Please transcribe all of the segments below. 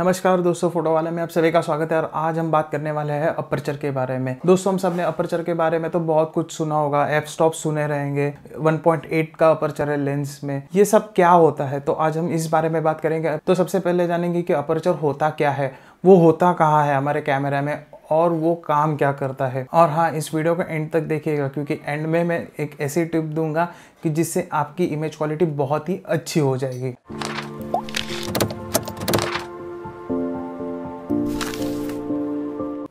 नमस्कार दोस्तों फोटो वाले में आप सभी का स्वागत है और आज हम बात करने वाले हैं अपर्चर के बारे में दोस्तों हम सब ने अपर्चर के बारे में तो बहुत कुछ सुना होगा एफ स्टॉप सुने रहेंगे 1.8 का अपरचर है लेंस में ये सब क्या होता है तो आज हम इस बारे में बात करेंगे तो सबसे पहले जानेंगे कि अपर्चर होता क्या है वो होता कहाँ है हमारे कैमरा में और वो काम क्या करता है और हाँ इस वीडियो को एंड तक देखिएगा क्योंकि एंड में मैं एक ऐसी टिप दूंगा कि जिससे आपकी इमेज क्वालिटी बहुत ही अच्छी हो जाएगी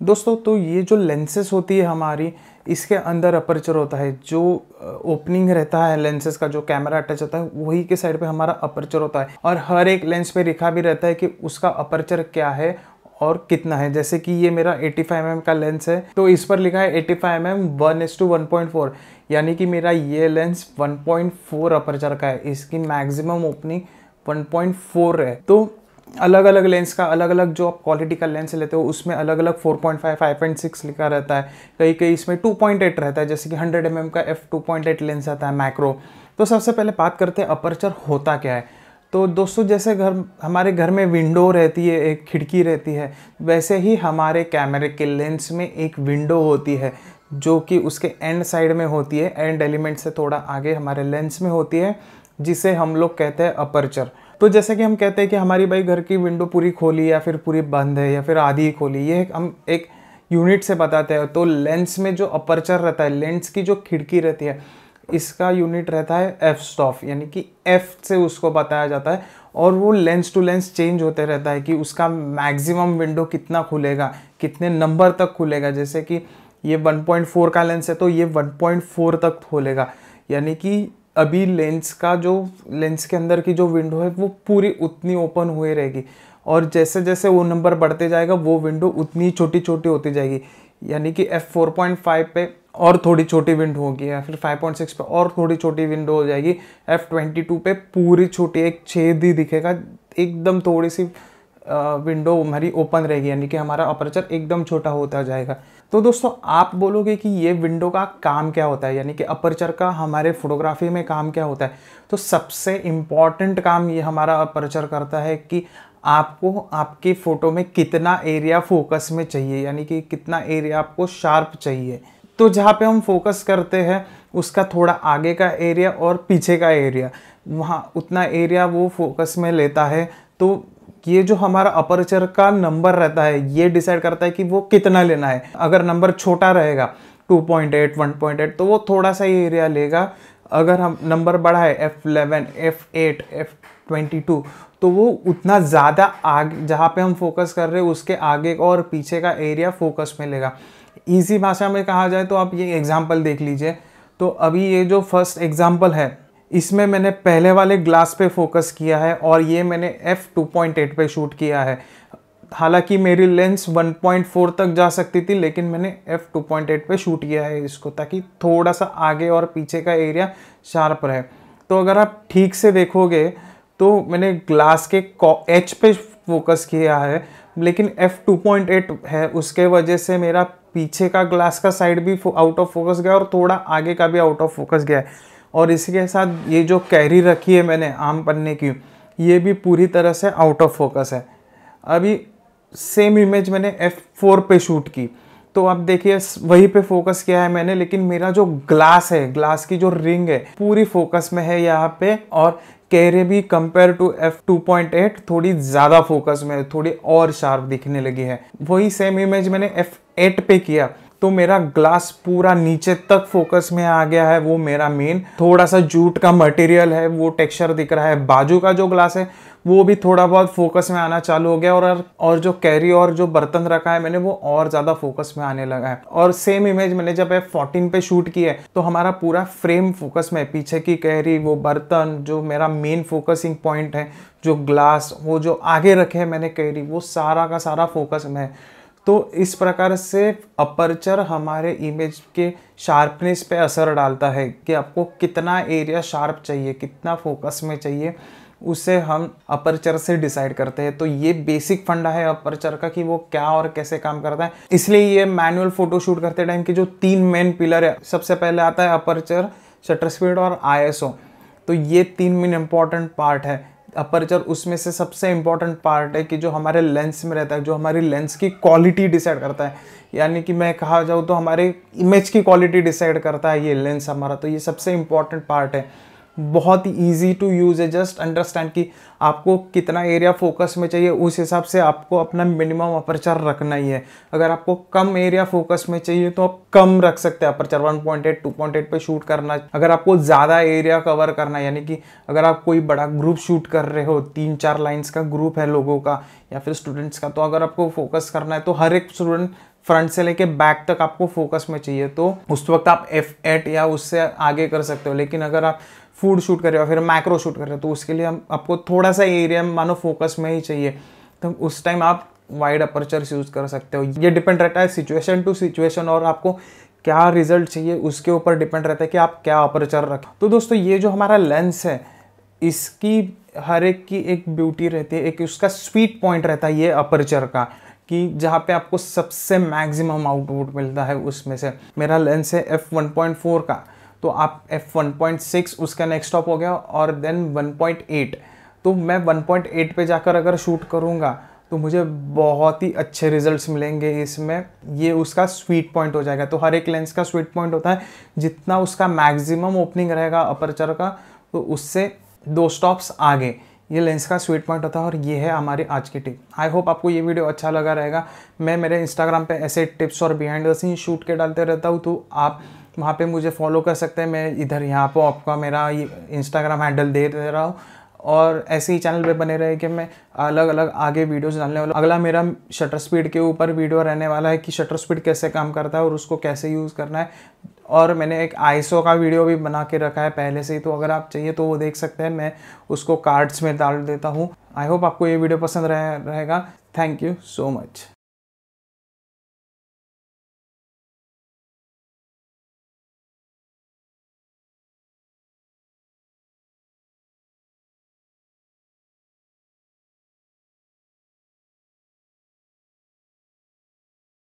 दोस्तों तो ये जो लेंसेस होती है हमारी इसके अंदर अपर्चर होता है जो ओपनिंग रहता है लेंसेज का जो कैमरा अटैच होता है वही के साइड पे हमारा अपर्चर होता है और हर एक लेंस पे लिखा भी रहता है कि उसका अपर्चर क्या है और कितना है जैसे कि ये मेरा 85 mm का लेंस है तो इस पर लिखा है 85 M one S two one यानी कि मेरा ये लेंस 1.4 अपर्चर का है इसकी मैक्सिमम ओपनिंग 1.4 है तो अलग अलग लेंस का अलग अलग जो आप क्वालिटी का लेंस लेते हो उसमें अलग अलग 4.5 5.6 लिखा रहता है कई कई इसमें 2.8 रहता है जैसे कि 100 mm का f 2.8 लेंस आता है मैक्रो तो सबसे पहले बात करते हैं अपर्चर होता क्या है तो दोस्तों जैसे घर हमारे घर में विंडो रहती है एक खिड़की रहती है वैसे ही हमारे कैमरे के लेंस में एक विंडो होती है जो कि उसके एंड साइड में होती है एंड एलिमेंट से थोड़ा आगे हमारे लेंस में होती है जिसे हम लोग कहते हैं अपर्चर तो जैसे कि हम कहते हैं कि हमारी भाई घर की विंडो पूरी खोली या फिर पूरी बंद है या फिर आधी ही खोली ये हम एक यूनिट से बताते हैं तो लेंस में जो अपर्चर रहता है लेंस की जो खिड़की रहती है इसका यूनिट रहता है एफ स्टॉफ यानी कि एफ से उसको बताया जाता है और वो लेंस टू लेंस चेंज होते रहता है कि उसका मैक्सिमम विंडो कितना खुलेगा कितने नंबर तक खुलेगा जैसे कि ये 1.4 का लेंस है तो ये 1.4 तक खोलेगा यानी कि अभी लेंस का जो लेंस के अंदर की जो विंडो है वो पूरी उतनी ओपन हुए रहेगी और जैसे जैसे वो नंबर बढ़ते जाएगा वो विंडो उतनी छोटी छोटी होती जाएगी यानी कि एफ फोर पॉइंट फाइव पे और थोड़ी छोटी विंडो होगी या फिर फाइव पॉइंट सिक्स पे और थोड़ी छोटी विंडो हो जाएगी एफ ट्वेंटी टू पे पूरी छोटी एक छेद ही दिखेगा एकदम थोड़ी सी विंडो हमारी ओपन रहेगी यानी कि हमारा अपर्चर एकदम छोटा होता जाएगा तो दोस्तों आप बोलोगे कि ये विंडो का काम क्या होता है यानी कि अपर्चर का हमारे फोटोग्राफी में काम क्या होता है तो सबसे इम्पॉर्टेंट काम ये हमारा अपर्चर करता है कि आपको आपके फ़ोटो में कितना एरिया फोकस में चाहिए यानी कि कितना एरिया आपको शार्प चाहिए तो जहाँ पे हम फोकस करते हैं उसका थोड़ा आगे का एरिया और पीछे का एरिया वहाँ उतना एरिया वो फोकस में लेता है तो ये जो हमारा अपर्चर का नंबर रहता है ये डिसाइड करता है कि वो कितना लेना है अगर नंबर छोटा रहेगा 2.8, 1.8 तो वो थोड़ा सा ही एरिया लेगा अगर हम नंबर बड़ा है F F8, F eight F twenty two तो वो उतना ज़्यादा आगे जहाँ पे हम फोकस कर रहे हैं उसके आगे और पीछे का एरिया फोकस में लेगा इसी भाषा में कहा जाए तो आप ये एग्ज़ाम्पल देख लीजिए तो अभी ये जो फर्स्ट एग्ज़ाम्पल है इसमें मैंने पहले वाले ग्लास पे फोकस किया है और ये मैंने पॉइंट एट पे शूट किया है हालांकि मेरी लेंस 1.4 तक जा सकती थी लेकिन मैंने पॉइंट एट पे शूट किया है इसको ताकि थोड़ा सा आगे और पीछे का एरिया शार्प रहे तो अगर आप ठीक से देखोगे तो मैंने ग्लास के एच पे फोकस किया है लेकिन एफ़ एट है उसके वजह से मेरा पीछे का ग्लास का साइड भी आउट ऑफ फोकस गया और थोड़ा आगे का भी आउट ऑफ फोकस गया है और इसी के साथ ये जो कैरी रखी है मैंने आम पन्ने की ये भी पूरी तरह से आउट ऑफ फोकस है अभी सेम इमेज मैंने एफ फोर पर शूट की तो आप देखिए वहीं पे फोकस किया है मैंने लेकिन मेरा जो ग्लास है ग्लास की जो रिंग है पूरी फोकस में है यहाँ पे और कैरे भी compare to F two point eight थोड़ी ज़्यादा फोकस में थोड़ी और शार्प दिखने लगी है वही सेम इमेज मैंने एफ एट पे किया तो मेरा ग्लास पूरा नीचे तक फोकस में आ गया है वो मेरा मेन थोड़ा सा जूट का मटेरियल है वो टेक्सचर दिख रहा है बाजू का जो ग्लास है वो भी थोड़ा बहुत फोकस में आना चालू हो गया और और जो कैरी और जो बर्तन रखा है मैंने वो और ज़्यादा फोकस में आने लगा है और सेम इमेज मैंने जब एफ फोर्टीन पे शूट की है तो हमारा पूरा फ्रेम फोकस में पीछे की कैरी वो बर्तन जो मेरा मेन फोकसिंग पॉइंट है जो ग्लास वो जो आगे रखे है मैंने कैरी वो सारा का सारा फोकस में है तो इस प्रकार से अपर्चर हमारे इमेज के शार्पनेस पे असर डालता है कि आपको कितना एरिया शार्प चाहिए कितना फोकस में चाहिए उसे हम अपर्चर से डिसाइड करते हैं तो ये बेसिक फंडा है अपर्चर का कि वो क्या और कैसे काम करता है इसलिए ये मैनुअल फोटो शूट करते टाइम के जो तीन मेन पिलर है सबसे पहले आता है अपर्चर शटर स्पीड और आई तो ये तीन मेन इंपॉर्टेंट पार्ट है अपर्चर उसमें से सबसे इम्पॉर्टेंट पार्ट है कि जो हमारे लेंस में रहता है जो हमारी लेंस की क्वालिटी डिसाइड करता है यानी कि मैं कहा जाऊँ तो हमारे इमेज की क्वालिटी डिसाइड करता है ये लेंस हमारा तो ये सबसे इम्पॉर्टेंट पार्ट है बहुत ही ईजी टू यूज़ है जस्ट अंडरस्टैंड कि आपको कितना एरिया फोकस में चाहिए उस हिसाब से आपको अपना मिनिमम अपर्चर रखना ही है अगर आपको कम एरिया फोकस में चाहिए तो आप कम रख सकते हैं अपर्चर 1.8 2.8 पर शूट करना अगर आपको ज़्यादा एरिया कवर करना यानी कि अगर आप कोई बड़ा ग्रुप शूट कर रहे हो तीन चार लाइन्स का ग्रुप है लोगों का या फिर स्टूडेंट्स का तो अगर आपको फोकस करना है तो हर एक स्टूडेंट फ्रंट से लेके बैक तक आपको फोकस में चाहिए तो उस वक्त आप एफ एट या उससे आगे कर सकते हो लेकिन अगर आप फूड शूट कर रहे हो फिर मैक्रो शूट कर रहे हो तो उसके लिए हम आपको थोड़ा सा एरिया मानो फोकस में ही चाहिए तो उस टाइम आप वाइड अपर्चर यूज़ कर सकते हो ये डिपेंड रहता है सिचुएशन टू सिचुएशन और आपको क्या रिजल्ट चाहिए उसके ऊपर डिपेंड रहता है कि आप क्या अपर्चर रखो तो दोस्तों ये जो हमारा लेंस है इसकी हर एक की एक ब्यूटी रहती है एक उसका स्वीट पॉइंट रहता है ये अपर्चर का कि जहाँ पे आपको सबसे मैक्सिमम आउटपुट मिलता है उसमें से मेरा लेंस है एफ वन पॉइंट फोर का तो आप एफ वन पॉइंट सिक्स उसका नेक्स्ट स्टॉप हो गया और देन वन पॉइंट एट तो मैं वन पॉइंट एट पर जाकर अगर शूट करूँगा तो मुझे बहुत ही अच्छे रिजल्ट्स मिलेंगे इसमें ये उसका स्वीट पॉइंट हो जाएगा तो हर एक लेंस का स्वीट पॉइंट होता है जितना उसका मैक्सिमम ओपनिंग रहेगा अपरचर का तो उससे दो स्टॉप्स आगे ये लेंस का स्वीट पॉइंट होता है और ये है हमारी आज की टिप आई होप आपको ये वीडियो अच्छा लगा रहेगा मैं मेरे इंस्टाग्राम पे ऐसे टिप्स और बिहाइंड द सीन शूट के डालते रहता हूँ तो आप वहाँ पे मुझे फॉलो कर सकते हैं मैं इधर यहाँ पर आपका मेरा इंस्टाग्राम हैंडल दे दे रहा हूँ और ऐसे ही चैनल पे बने रहे कि मैं अलग अलग आगे वीडियोस डालने वाला अगला मेरा शटर स्पीड के ऊपर वीडियो रहने वाला है कि शटर स्पीड कैसे काम करता है और उसको कैसे यूज़ करना है और मैंने एक आईसो का वीडियो भी बना के रखा है पहले से ही तो अगर आप चाहिए तो वो देख सकते हैं मैं उसको कार्ड्स में डाल देता हूँ आई होप आपको ये वीडियो पसंद रहे रहेगा थैंक यू सो मच